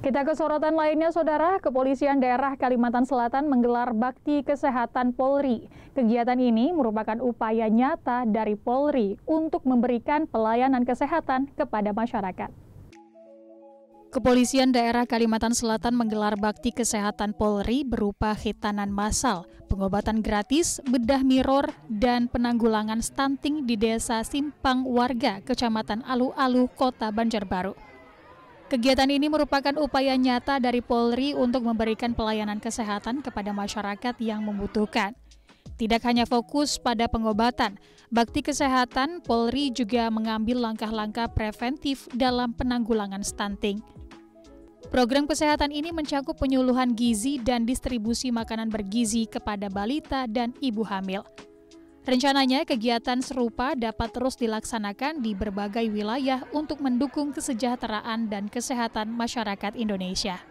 Kita ke sorotan lainnya, Saudara. Kepolisian daerah Kalimantan Selatan menggelar bakti kesehatan Polri. Kegiatan ini merupakan upaya nyata dari Polri untuk memberikan pelayanan kesehatan kepada masyarakat. Kepolisian daerah Kalimantan Selatan menggelar bakti kesehatan Polri berupa hitanan massal, pengobatan gratis, bedah mirror, dan penanggulangan stunting di desa Simpang Warga, Kecamatan Alu-Alu, Kota Banjarbaru. Kegiatan ini merupakan upaya nyata dari Polri untuk memberikan pelayanan kesehatan kepada masyarakat yang membutuhkan. Tidak hanya fokus pada pengobatan, bakti kesehatan Polri juga mengambil langkah-langkah preventif dalam penanggulangan stunting. Program kesehatan ini mencakup penyuluhan gizi dan distribusi makanan bergizi kepada balita dan ibu hamil. Rencananya kegiatan serupa dapat terus dilaksanakan di berbagai wilayah untuk mendukung kesejahteraan dan kesehatan masyarakat Indonesia.